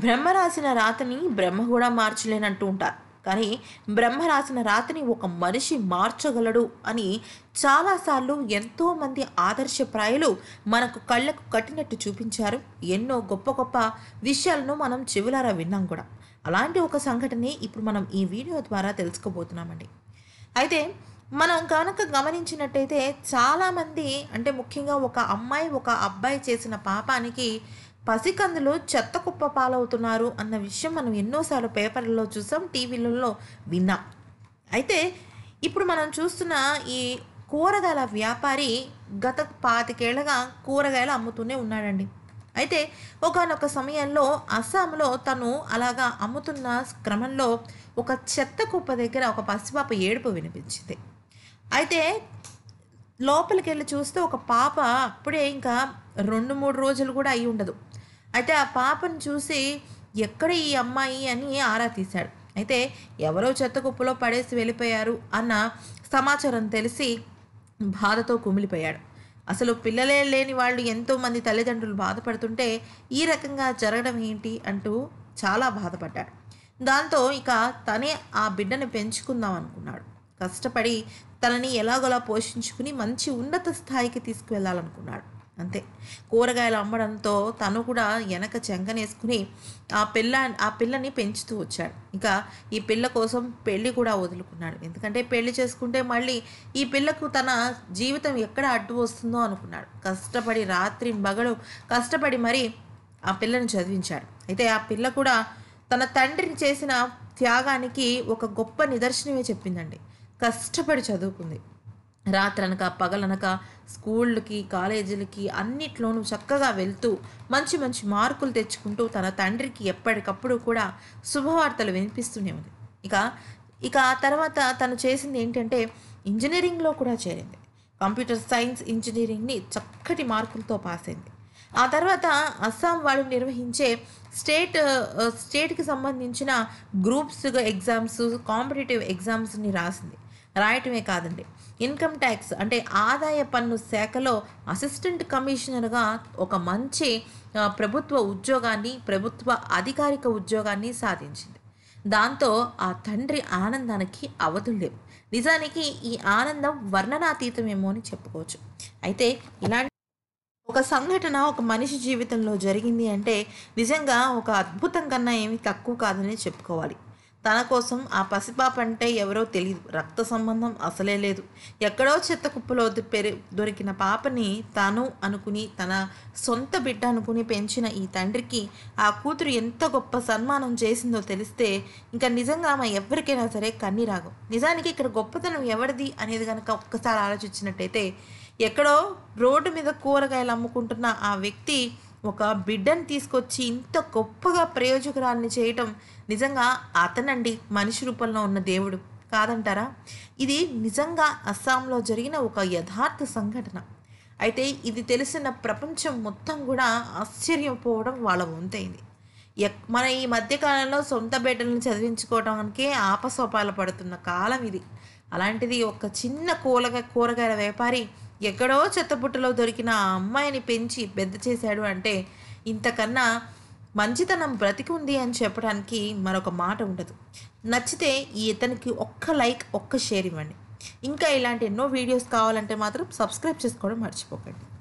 బ్రహ్మ రాసిన రాతని బ్రహ్మ కూడా మార్చలేనంటూ ఉంటారు కానీ బ్రహ్మ రాసిన రాతని ఒక మనిషి మార్చగలడు అని చాలాసార్లు ఎంతోమంది ఆదర్శప్రాయులు మనకు కళ్ళకు కట్టినట్టు చూపించారు ఎన్నో గొప్ప గొప్ప విషయాలను మనం చెవులారా విన్నాం కూడా అలాంటి ఒక సంఘటనే ఇప్పుడు మనం ఈ వీడియో ద్వారా తెలుసుకోబోతున్నామండి అయితే మనం కనుక గమనించినట్టయితే చాలామంది అంటే ముఖ్యంగా ఒక అమ్మాయి ఒక అబ్బాయి చేసిన పాపానికి పసికందులు చెత్త కుప్ప పాలవుతున్నారు అన్న విషయం మనం ఎన్నోసార్లు పేపర్లలో చూసాం టీవీలలో విన్నాం అయితే ఇప్పుడు మనం చూస్తున్న ఈ కూరగాయల వ్యాపారి గత పాతికేళ్లగా కూరగాయలు అమ్ముతూనే ఉన్నాడండి అయితే ఒకనొక సమయంలో అస్సాంలో తను అలాగా అమ్ముతున్న క్రమంలో ఒక చెత్త కుప్ప దగ్గర ఒక పసిపాప ఏడుపు వినిపించింది అయితే లోపలికి వెళ్ళి చూస్తే ఒక పాప అప్పుడే ఇంకా రెండు మూడు రోజులు కూడా అయి ఉండదు అయితే ఆ పాపను చూసి ఎక్కడ ఈ అమ్మాయి అని ఆరా తీశాడు అయితే ఎవరో చెత్త కుప్పలో పడేసి వెళ్ళిపోయారు అన్న సమాచారం తెలిసి బాధతో కుమిలిపోయాడు అసలు పిల్లలే లేని వాళ్ళు ఎంతోమంది తల్లిదండ్రులు బాధపడుతుంటే ఈ రకంగా జరగడం ఏంటి అంటూ చాలా బాధపడ్డాడు దాంతో ఇక తనే ఆ బిడ్డను పెంచుకుందాం అనుకున్నాడు కష్టపడి తనని ఎలాగోలా పోషించుకుని మంచి ఉన్నత స్థాయికి తీసుకువెళ్ళాలనుకున్నాడు అంతే కూరగాయలు అమ్మడంతో తను కూడా వెనక చెంకనేసుకుని ఆ పిల్ల ఆ పిల్లని పెంచుతూ వచ్చాడు ఇంకా ఈ పిల్ల కోసం పెళ్ళి కూడా వదులుకున్నాడు ఎందుకంటే పెళ్లి చేసుకుంటే మళ్ళీ ఈ పిల్లకు తన జీవితం ఎక్కడ అడ్డు వస్తుందో అనుకున్నాడు కష్టపడి రాత్రి మగడు కష్టపడి మరి ఆ పిల్లను చదివించాడు అయితే ఆ పిల్ల కూడా తన తండ్రిని చేసిన త్యాగానికి ఒక గొప్ప నిదర్శనమే చెప్పిందండి కష్టపడి చదువుకుంది రాత్రనక పగలనక స్కూళ్ళకి కాలేజీలకి అన్నిట్లోనూ చక్కగా వెళ్తూ మంచి మంచి మార్కులు తెచ్చుకుంటూ తన తండ్రికి ఎప్పటికప్పుడు కూడా శుభవార్తలు వినిపిస్తూనే ఉంది ఇక ఇక ఆ తర్వాత తను చేసింది ఏంటంటే ఇంజనీరింగ్లో కూడా చేరింది కంప్యూటర్ సైన్స్ ఇంజనీరింగ్ని చక్కటి మార్కులతో పాస్ అయింది ఆ తర్వాత అస్సాం వాళ్ళు నిర్వహించే స్టేట్ స్టేట్కి సంబంధించిన గ్రూప్స్ ఎగ్జామ్స్ కాంపిటేటివ్ ఎగ్జామ్స్ని రాసింది రాయటమే కాదండి ఇన్కమ్ ట్యాక్స్ అంటే ఆదాయ పన్ను శాఖలో అసిస్టెంట్ కమిషనర్గా ఒక మంచి ప్రభుత్వ ఉద్యోగాన్ని ప్రభుత్వ అధికారిక ఉద్యోగాన్ని సాధించింది దాంతో ఆ తండ్రి ఆనందానికి అవతుండే నిజానికి ఈ ఆనందం వర్ణనాతీతమేమో అని చెప్పుకోవచ్చు అయితే ఇలాంటి ఒక సంఘటన ఒక మనిషి జీవితంలో జరిగింది అంటే నిజంగా ఒక అద్భుతం కన్నా ఏమి తక్కువ కాదని చెప్పుకోవాలి తన కోసం ఆ పసిపాపంటే ఎవరో తెలియదు రక్త సంబంధం అసలే లేదు ఎక్కడో చెత్త కుప్పలో పెరి దొరికిన పాపని తను అనుకుని తన సొంత బిడ్డ అనుకుని పెంచిన ఈ తండ్రికి ఆ కూతురు ఎంత గొప్ప సన్మానం చేసిందో తెలిస్తే ఇంకా నిజంగా ఆమె ఎవరికైనా సరే కన్నీరాగం నిజానికి ఇక్కడ గొప్పతనం ఎవరిది అనేది కనుక ఒక్కసారి ఆలోచించినట్టయితే ఎక్కడో రోడ్డు మీద కూరగాయలు అమ్ముకుంటున్న ఆ వ్యక్తి ఒక బిడ్డను తీసుకొచ్చి ఇంత గొప్పగా ప్రయోజకరాన్ని చేయటం నిజంగా అతనండి మనిషి రూపంలో ఉన్న దేవుడు కాదంటారా ఇది నిజంగా అస్సాంలో జరిగిన ఒక యథార్థ సంఘటన అయితే ఇది తెలిసిన ప్రపంచం మొత్తం కూడా ఆశ్చర్యపోవడం వాళ్ళ వంతైంది మన ఈ మధ్యకాలంలో సొంత బిడ్డలను చదివించుకోవడానికే ఆపసోపాలు పడుతున్న కాలం ఇది అలాంటిది ఒక చిన్న కూలగా కూరగాయల వ్యాపారి ఎక్కడో చెత్తపుట్టలో దొరికిన ఆ అమ్మాయిని పెంచి పెద్ద చేశాడు అంటే ఇంతకన్నా మంచితనం బ్రతికి ఉంది అని చెప్పడానికి మరొక మాట ఉండదు నచ్చితే ఈ ఇతనికి ఒక్క లైక్ ఒక్క షేర్ ఇవ్వండి ఇంకా ఇలాంటి ఎన్నో వీడియోస్ కావాలంటే మాత్రం సబ్స్క్రైబ్ చేసుకోవడం మర్చిపోకండి